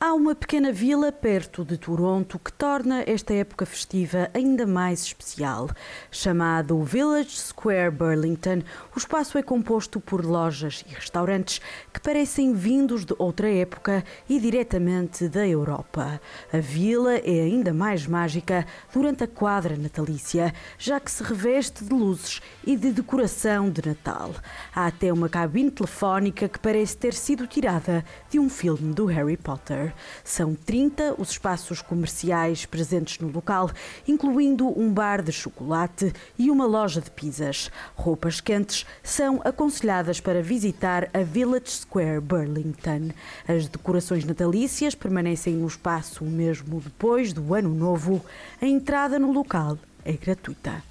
Há uma pequena vila perto de Toronto que torna esta época festiva ainda mais especial. Chamado Village Square Burlington, o espaço é composto por lojas e restaurantes que parecem vindos de outra época e diretamente da Europa. A vila é ainda mais mágica durante a quadra natalícia, já que se reveste de luzes e de decoração de Natal. Há até uma cabine telefónica que parece ter sido tirada de um filme do Harry Potter. São 30 os espaços comerciais presentes no local, incluindo um bar de chocolate e uma loja de pizzas. Roupas quentes são aconselhadas para visitar a Village Square Burlington. As decorações natalícias permanecem no espaço mesmo depois do Ano Novo. A entrada no local é gratuita.